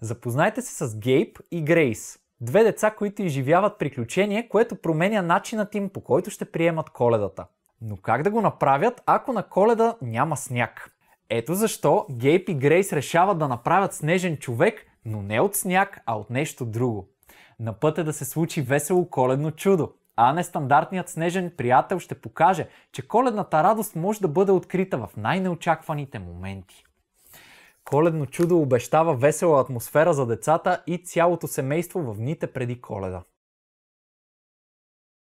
Запознайте се с Гейб и Грейс. Две деца, които изживяват приключение, което променя начинът им по който ще приемат коледата. Но как да го направят, ако на коледа няма сняг? Ето защо Гейб и Грейс решават да направят снежен човек, но не от сняг, а от нещо друго. На път е да се случи весело коледно чудо. А нестандартният снежен приятел ще покаже, че коледната радост може да бъде открита в най-неочакваните моменти. Коледно чудо обещава весела атмосфера за децата и цялото семейство в дните преди коледа.